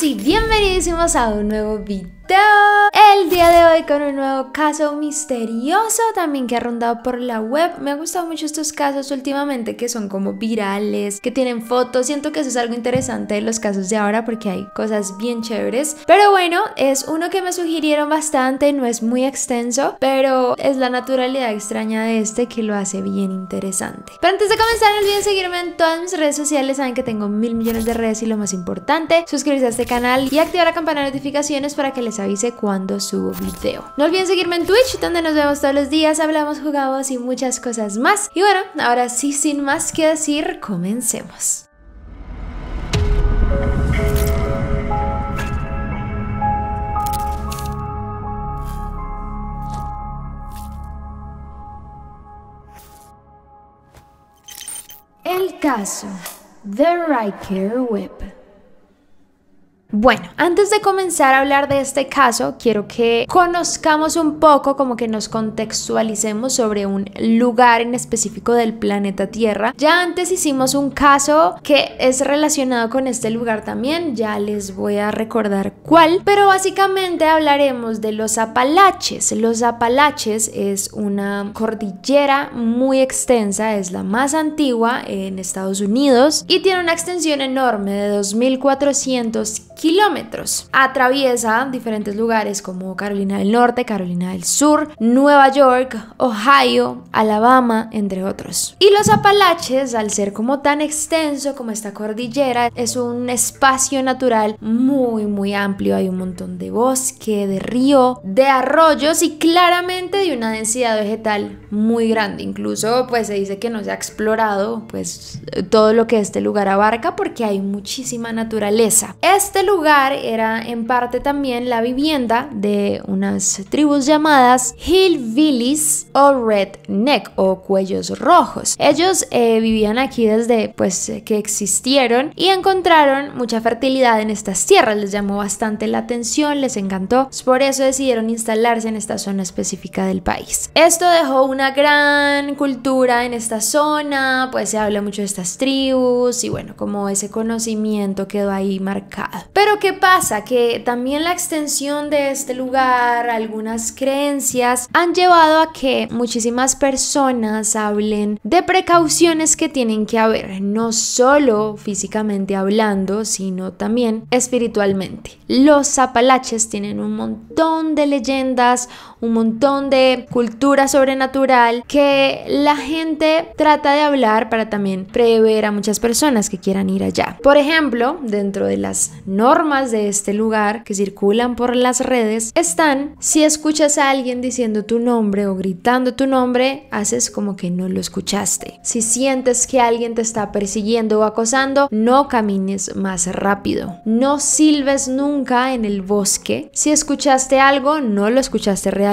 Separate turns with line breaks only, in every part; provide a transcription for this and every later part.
Sí, bienvenidísimos a un nuevo video el día de hoy con un nuevo caso misterioso también que ha rondado por la web. Me han gustado mucho estos casos últimamente que son como virales, que tienen fotos. Siento que eso es algo interesante de los casos de ahora porque hay cosas bien chéveres. Pero bueno, es uno que me sugirieron bastante, no es muy extenso, pero es la naturalidad extraña de este que lo hace bien interesante. Pero antes de comenzar, no olviden seguirme en todas mis redes sociales. Saben que tengo mil millones de redes y lo más importante, suscribirse a este canal y activar la campana de notificaciones para que les avise cuando subo video. No olviden seguirme en Twitch, donde nos vemos todos los días, hablamos, jugamos y muchas cosas más. Y bueno, ahora sí, sin más que decir, comencemos. El caso The Riker Whip. Bueno, antes de comenzar a hablar de este caso, quiero que conozcamos un poco, como que nos contextualicemos sobre un lugar en específico del planeta Tierra. Ya antes hicimos un caso que es relacionado con este lugar también, ya les voy a recordar cuál, pero básicamente hablaremos de los Apalaches. Los Apalaches es una cordillera muy extensa, es la más antigua en Estados Unidos y tiene una extensión enorme de 2400 kilómetros. Atraviesa diferentes lugares como Carolina del Norte, Carolina del Sur, Nueva York, Ohio, Alabama, entre otros. Y los Apalaches, al ser como tan extenso como esta cordillera, es un espacio natural muy, muy amplio. Hay un montón de bosque, de río, de arroyos y claramente de una densidad vegetal muy grande. Incluso, pues se dice que no se ha explorado, pues todo lo que este lugar abarca porque hay muchísima naturaleza. Este lugar era en parte también la vivienda de unas tribus llamadas hillbillies o redneck o cuellos rojos. Ellos eh, vivían aquí desde pues que existieron y encontraron mucha fertilidad en estas tierras. Les llamó bastante la atención, les encantó. Por eso decidieron instalarse en esta zona específica del país. Esto dejó una gran cultura en esta zona, pues se habla mucho de estas tribus y bueno, como ese conocimiento quedó ahí marcado. Pero ¿qué pasa? Que también la extensión de este lugar, algunas creencias, han llevado a que muchísimas personas hablen de precauciones que tienen que haber, no solo físicamente hablando, sino también espiritualmente. Los apalaches tienen un montón de leyendas, un montón de cultura sobrenatural que la gente trata de hablar para también prever a muchas personas que quieran ir allá. Por ejemplo, dentro de las normas de este lugar que circulan por las redes están si escuchas a alguien diciendo tu nombre o gritando tu nombre, haces como que no lo escuchaste. Si sientes que alguien te está persiguiendo o acosando, no camines más rápido. No silbes nunca en el bosque. Si escuchaste algo, no lo escuchaste realmente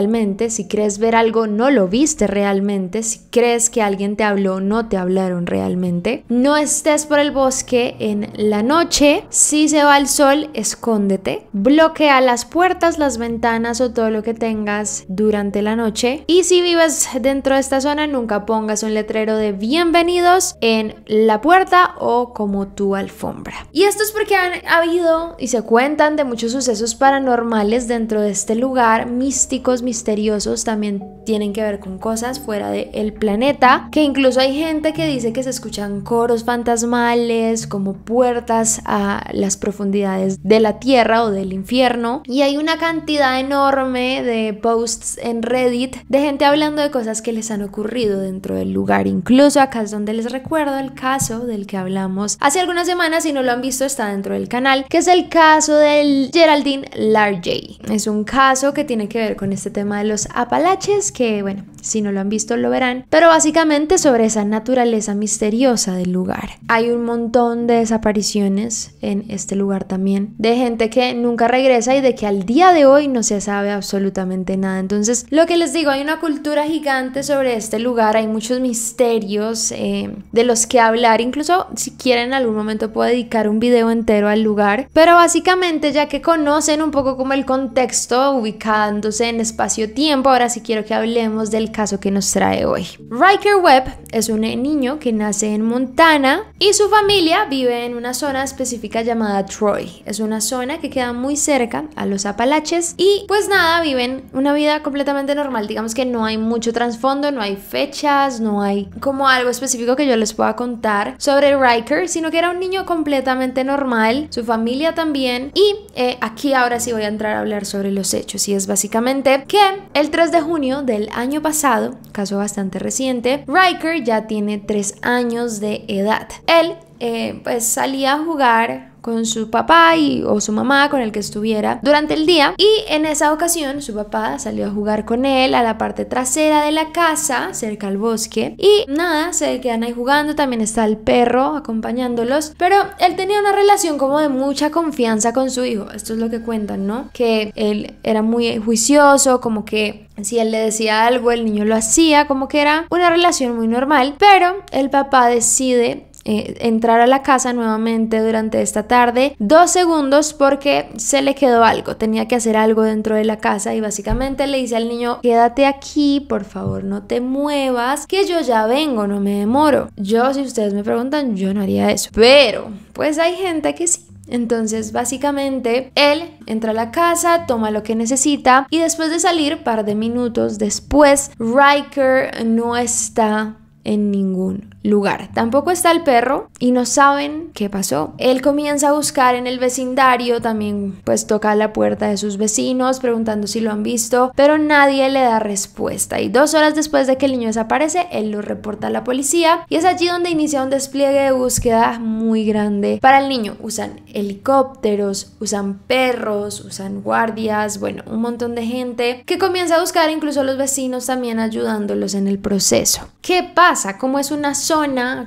si crees ver algo, no lo viste realmente, si crees que alguien te habló, no te hablaron realmente. No estés por el bosque en la noche, si se va el sol, escóndete, bloquea las puertas, las ventanas o todo lo que tengas durante la noche. Y si vives dentro de esta zona, nunca pongas un letrero de bienvenidos en la puerta o como tu alfombra. Y esto es porque han habido y se cuentan de muchos sucesos paranormales dentro de este lugar, místicos, misteriosos también tienen que ver con cosas fuera del el planeta, que incluso hay gente que dice que se escuchan coros fantasmales, como puertas a las profundidades de la Tierra o del infierno, y hay una cantidad enorme de posts en Reddit de gente hablando de cosas que les han ocurrido dentro del lugar, incluso acá es donde les recuerdo el caso del que hablamos hace algunas semanas, si no lo han visto está dentro del canal, que es el caso del Geraldine Largey. Es un caso que tiene que ver con este tema de los Apalaches, que bueno, si no lo han visto lo verán, pero básicamente sobre esa naturaleza misteriosa del lugar. Hay un montón de desapariciones en este lugar también, de gente que nunca regresa y de que al día de hoy no se sabe absolutamente nada. Entonces, lo que les digo, hay una cultura gigante sobre este lugar, hay muchos misterios eh, de los que hablar, incluso si quieren en algún momento puedo dedicar un video entero al lugar, pero básicamente ya que conocen un poco como el contexto, ubicándose en espacio-tiempo, ahora sí quiero que hablemos del caso que nos trae hoy. Riker Webb es un niño que nace en Montana y su familia vive en una zona específica llamada Troy. Es una zona que queda muy cerca a los Apalaches y pues nada, viven una vida completamente normal. Digamos que no hay mucho trasfondo, no hay fechas, no hay como algo específico que yo les pueda contar sobre Riker, sino que era un niño completamente normal, su familia también. Y eh, aquí ahora sí voy a entrar a hablar sobre los hechos y es básicamente que el 3 de junio del año pasado caso bastante reciente, Riker ya tiene 3 años de edad. Él eh, pues salía a jugar con su papá y, o su mamá con el que estuviera durante el día y en esa ocasión su papá salió a jugar con él a la parte trasera de la casa cerca al bosque y nada se quedan ahí jugando también está el perro acompañándolos pero él tenía una relación como de mucha confianza con su hijo esto es lo que cuentan no que él era muy juicioso como que si él le decía algo, el niño lo hacía, como que era una relación muy normal, pero el papá decide eh, entrar a la casa nuevamente durante esta tarde. Dos segundos porque se le quedó algo, tenía que hacer algo dentro de la casa y básicamente le dice al niño, quédate aquí, por favor, no te muevas, que yo ya vengo, no me demoro. Yo, si ustedes me preguntan, yo no haría eso. Pero, pues hay gente que sí. Entonces, básicamente, él entra a la casa, toma lo que necesita y después de salir, par de minutos después, Riker no está en ningún lugar. Tampoco está el perro y no saben qué pasó. Él comienza a buscar en el vecindario, también pues toca la puerta de sus vecinos preguntando si lo han visto, pero nadie le da respuesta. Y dos horas después de que el niño desaparece, él lo reporta a la policía y es allí donde inicia un despliegue de búsqueda muy grande para el niño. Usan helicópteros, usan perros, usan guardias, bueno, un montón de gente que comienza a buscar, incluso los vecinos también ayudándolos en el proceso. ¿Qué pasa? Como es una zona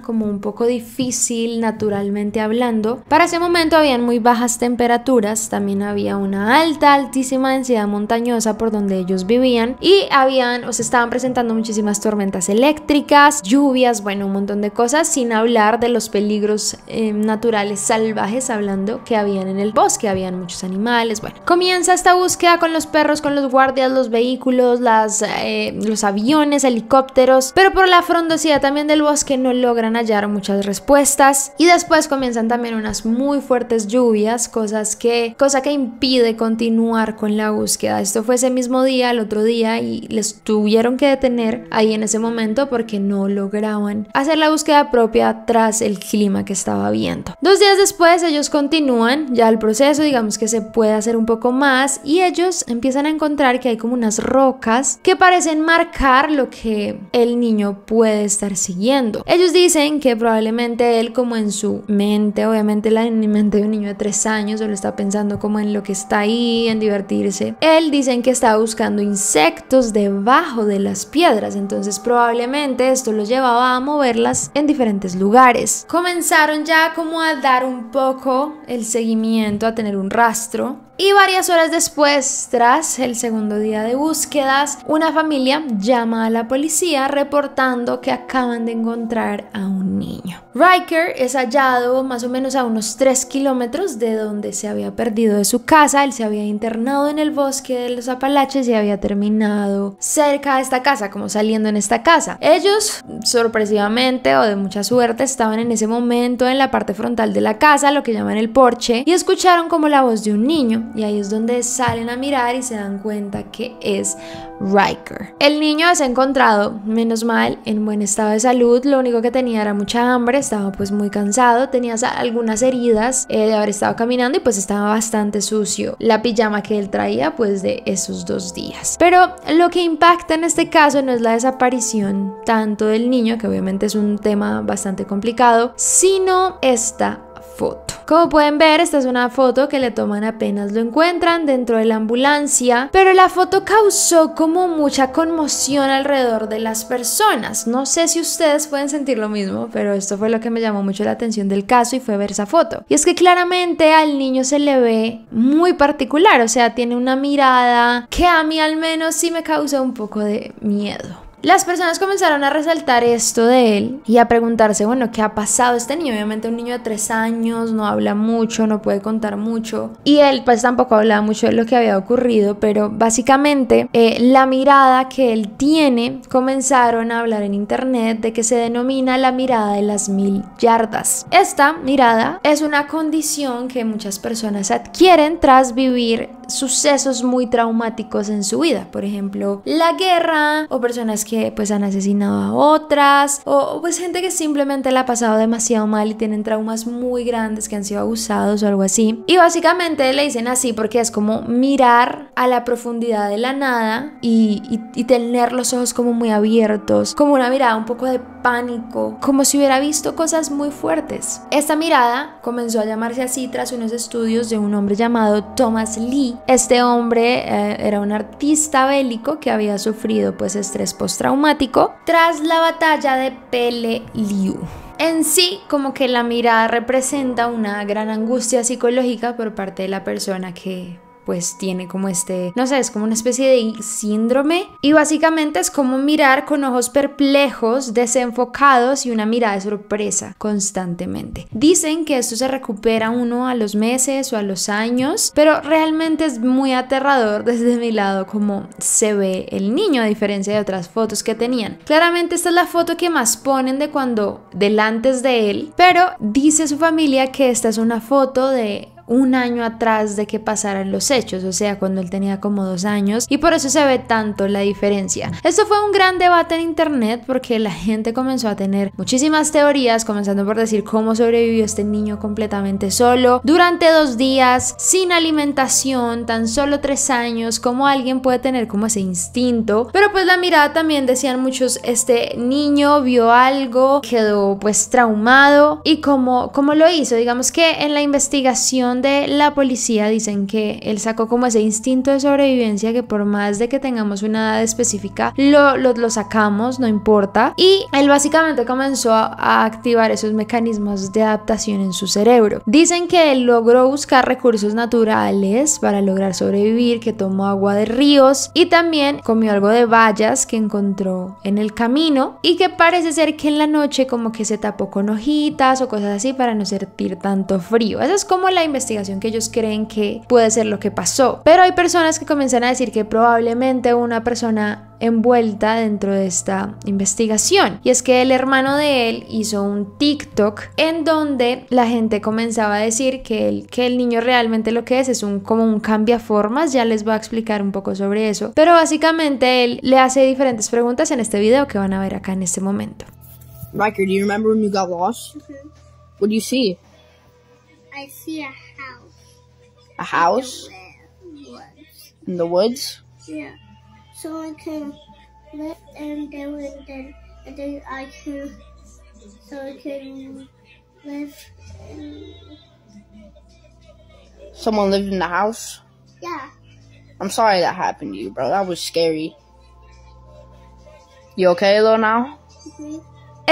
como un poco difícil naturalmente hablando. Para ese momento habían muy bajas temperaturas, también había una alta, altísima densidad montañosa por donde ellos vivían y habían o se estaban presentando muchísimas tormentas eléctricas, lluvias, bueno, un montón de cosas, sin hablar de los peligros eh, naturales salvajes hablando que habían en el bosque, habían muchos animales, bueno. Comienza esta búsqueda con los perros, con los guardias, los vehículos, las, eh, los aviones, helicópteros, pero por la frondosidad también del bosque no logran hallar muchas respuestas y después comienzan también unas muy fuertes lluvias, cosas que, cosa que impide continuar con la búsqueda. Esto fue ese mismo día, el otro día y les tuvieron que detener ahí en ese momento porque no lograban hacer la búsqueda propia tras el clima que estaba viendo. Dos días después ellos continúan ya el proceso, digamos que se puede hacer un poco más y ellos empiezan a encontrar que hay como unas rocas que parecen marcar lo que el niño puede estar siguiendo. Ellos dicen que probablemente él como en su mente, obviamente la mente de un niño de 3 años, solo está pensando como en lo que está ahí, en divertirse. Él dicen que estaba buscando insectos debajo de las piedras, entonces probablemente esto lo llevaba a moverlas en diferentes lugares. Comenzaron ya como a dar un poco el seguimiento, a tener un rastro y varias horas después, tras el segundo día de búsquedas, una familia llama a la policía reportando que acaban de encontrar a un niño. Riker es hallado más o menos a unos 3 kilómetros de donde se había perdido de su casa. Él se había internado en el bosque de los Apalaches y había terminado cerca de esta casa, como saliendo en esta casa. Ellos, sorpresivamente o de mucha suerte, estaban en ese momento en la parte frontal de la casa, lo que llaman el porche, y escucharon como la voz de un niño y ahí es donde salen a mirar y se dan cuenta que es Riker. El niño ha encontrado, menos mal, en buen estado de salud, lo único que tenía era mucha hambre, estaba pues muy cansado, tenía algunas heridas eh, de haber estado caminando y pues estaba bastante sucio la pijama que él traía pues de esos dos días. Pero lo que impacta en este caso no es la desaparición tanto del niño, que obviamente es un tema bastante complicado, sino esta como pueden ver, esta es una foto que le toman apenas lo encuentran dentro de la ambulancia, pero la foto causó como mucha conmoción alrededor de las personas. No sé si ustedes pueden sentir lo mismo, pero esto fue lo que me llamó mucho la atención del caso y fue ver esa foto. Y es que claramente al niño se le ve muy particular, o sea, tiene una mirada que a mí al menos sí me causa un poco de miedo. Las personas comenzaron a resaltar esto de él y a preguntarse, bueno, ¿qué ha pasado este niño? Obviamente un niño de tres años, no habla mucho, no puede contar mucho. Y él pues tampoco hablaba mucho de lo que había ocurrido, pero básicamente eh, la mirada que él tiene comenzaron a hablar en internet de que se denomina la mirada de las mil yardas. Esta mirada es una condición que muchas personas adquieren tras vivir sucesos muy traumáticos en su vida, por ejemplo, la guerra o personas que que pues han asesinado a otras o pues gente que simplemente la ha pasado demasiado mal y tienen traumas muy grandes que han sido abusados o algo así. Y básicamente le dicen así porque es como mirar a la profundidad de la nada y, tener los ojos como muy abiertos, como una mirada un poco de pánico, como si hubiera visto cosas muy fuertes. Esta mirada comenzó a llamarse así tras unos estudios de un hombre llamado Thomas Lee. Este hombre eh, era un artista bélico que había sufrido pues estrés post traumático tras la batalla de Peleliu. En sí, como que la mirada representa una gran angustia psicológica por parte de la persona que pues tiene como este, no sé, es como una especie de síndrome y básicamente es como mirar con ojos perplejos, desenfocados y una mirada de sorpresa constantemente. Dicen que esto se recupera uno a los meses o a los años, pero realmente es muy aterrador desde mi lado como se ve el niño a diferencia de otras fotos que tenían. Claramente esta es la foto que más ponen de cuando delantes de él, pero dice su familia que esta es una foto de un año atrás de que pasaran los hechos, o sea, cuando él tenía como dos años, y por eso se ve tanto la diferencia. Esto fue un gran debate en internet porque la gente comenzó a tener muchísimas teorías, comenzando por decir cómo sobrevivió este niño completamente solo, durante dos días, sin alimentación, tan solo tres años, cómo alguien puede tener como ese instinto, pero pues la mirada también decían muchos, este niño vio algo, quedó pues traumado, y cómo, cómo lo hizo, digamos que en la investigación de la policía dicen que él sacó como ese instinto de sobrevivencia que por más de que tengamos una edad específica, lo, lo, sacamos, no importa. Y él básicamente comenzó a, activar esos mecanismos de adaptación en su cerebro. Dicen que él logró buscar recursos naturales para lograr sobrevivir, que tomó agua de ríos y también comió algo de vallas que encontró en el camino y que parece ser que en la noche como que se tapó con hojitas o cosas así para no sentir tanto frío. Esa es como la investigación investigación que ellos creen que puede ser lo que pasó. Pero hay personas que comienzan a decir que probablemente una persona envuelta dentro de esta investigación. Y es que el hermano de él hizo un TikTok en donde la gente comenzaba a decir que el, que el niño realmente lo que es es un, como un cambiaformas, ya les voy a explicar un poco sobre eso. Pero básicamente él le hace diferentes preguntas en este video que van a ver acá en este momento. Riker, ¿te cuando ¿Qué I see a house. A house? In the woods. In the woods? Yeah. So I can let them the and then, and then I can, so I can live in... Someone lived in the house? Yeah. I'm sorry that happened to you, bro. That was scary. You okay, though, now? Mm -hmm.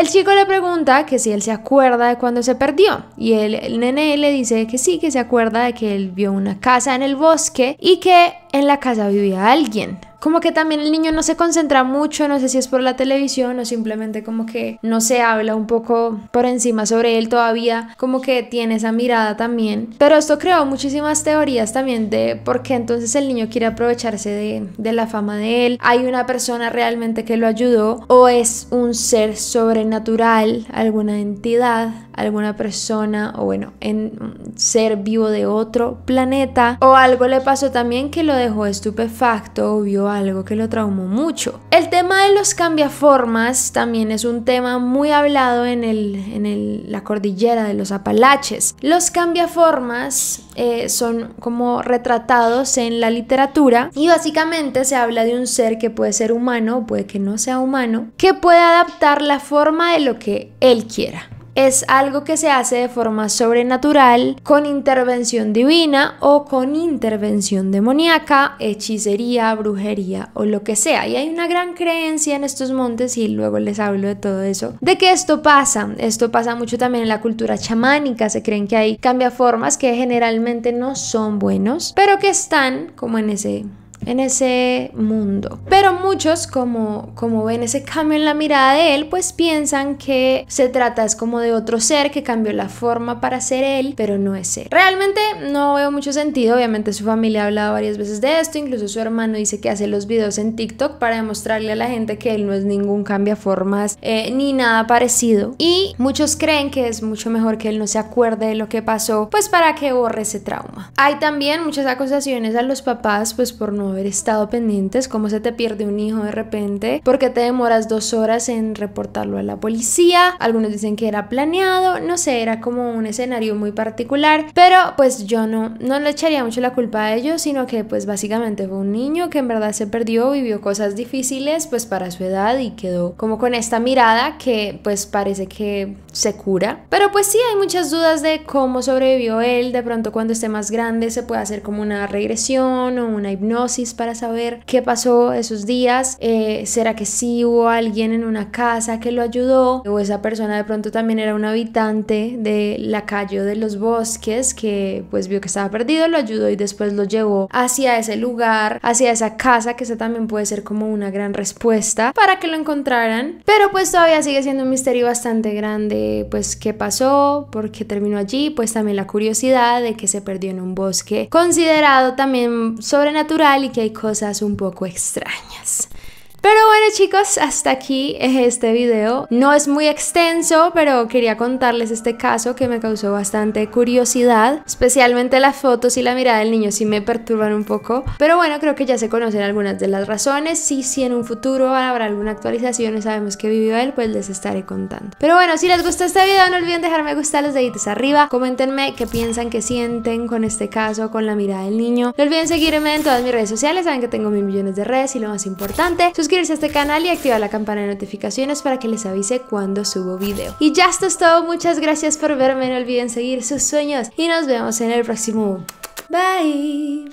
El chico le pregunta que si él se acuerda de cuando se perdió y el, nene le dice que sí, que se acuerda de que él vio una casa en el bosque y que en la casa vivía alguien. Como que también el niño no se concentra mucho, no sé si es por la televisión o simplemente como que no se habla un poco por encima sobre él todavía, como que tiene esa mirada también. Pero esto creó muchísimas teorías también de por qué entonces el niño quiere aprovecharse de, la fama de él. Hay una persona realmente que lo ayudó o es un ser sobrenatural, alguna entidad, alguna persona o bueno, en ser vivo de otro planeta o algo le pasó también que lo dejó estupefacto o vio algo que lo traumó mucho. El tema de los cambiaformas también es un tema muy hablado en, la cordillera de los Apalaches. Los cambiaformas eh, son como retratados en la literatura y básicamente se habla de un ser que puede ser humano o puede que no sea humano, que puede adaptar la forma de lo que él quiera es algo que se hace de forma sobrenatural, con intervención divina o con intervención demoníaca, hechicería, brujería o lo que sea. Y hay una gran creencia en estos montes, y luego les hablo de todo eso, de que esto pasa. Esto pasa mucho también en la cultura chamánica. Se creen que hay cambiaformas que generalmente no son buenos, pero que están como en ese en ese mundo. Pero muchos, como, como ven ese cambio en la mirada de él, pues piensan que se trata es como de otro ser que cambió la forma para ser él, pero no es él. Realmente no veo mucho sentido, obviamente su familia ha hablado varias veces de esto, incluso su hermano dice que hace los videos en TikTok para demostrarle a la gente que él no es ningún cambiaformas formas eh, ni nada parecido. Y muchos creen que es mucho mejor que él no se acuerde de lo que pasó, pues para que borre ese trauma. Hay también muchas acusaciones a los papás, pues por no haber estado pendientes, cómo se te pierde un hijo de repente, porque te demoras dos horas en reportarlo a la policía. Algunos dicen que era planeado, no sé, era como un escenario muy particular, pero pues yo no, no le echaría mucho la culpa a ellos, sino que pues básicamente fue un niño que en verdad se perdió, vivió cosas difíciles pues para su edad y quedó como con esta mirada que pues parece que se cura. Pero pues sí, hay muchas dudas de cómo sobrevivió él. De pronto cuando esté más grande se puede hacer como una regresión o una hipnosis para saber qué pasó esos días. Eh, ¿Será que sí hubo alguien en una casa que lo ayudó? O esa persona de pronto también era un habitante de la calle o de los bosques que pues vio que estaba perdido, lo ayudó y después lo llevó hacia ese lugar, hacia esa casa, que esa también puede ser como una gran respuesta para que lo encontraran. Pero pues todavía sigue siendo un misterio bastante grande eh, pues qué pasó, por qué terminó allí, pues también la curiosidad de que se perdió en un bosque considerado también sobrenatural y que hay cosas un poco extrañas. Pero bueno chicos, hasta aquí eh, este video. No es muy extenso, pero quería contarles este caso que me causó bastante curiosidad. Especialmente las fotos y la mirada del niño sí me perturban un poco. Pero bueno, creo que ya se conocen algunas de las razones. si en un futuro habrá alguna actualización y sabemos qué vivió él, pues les estaré contando. Pero bueno, si les gustó este video, no olviden dejarme gustar los deditos arriba. Coméntenme qué piensan, qué sienten con este caso, con la mirada del niño. No olviden seguirme en todas mis redes sociales. Saben que tengo mil millones de redes y lo más importante, a este canal y activar la campana de notificaciones para que les avise cuando subo video. Y ya esto es todo, muchas gracias por verme, no olviden seguir sus sueños y nos vemos en el próximo. Bye!